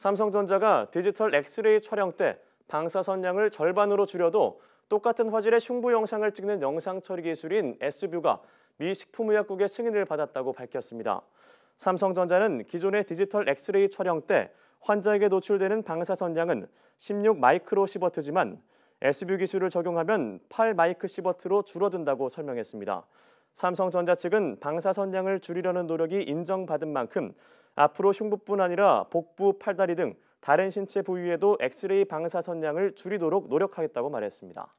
삼성전자가 디지털 엑스레이 촬영 때 방사선 량을 절반으로 줄여도 똑같은 화질의 흉부 영상을 찍는 영상 처리 기술인 S뷰가 미 식품의약국의 승인을 받았다고 밝혔습니다. 삼성전자는 기존의 디지털 엑스레이 촬영 때 환자에게 노출되는 방사선 양은 16 마이크로 시버트지만 S뷰 기술을 적용하면 8 마이크 시버트로 줄어든다고 설명했습니다. 삼성전자 측은 방사 선량을 줄이려는 노력이 인정받은 만큼 앞으로 흉부뿐 아니라 복부, 팔다리 등 다른 신체 부위에도 엑스레이 방사 선량을 줄이도록 노력하겠다고 말했습니다.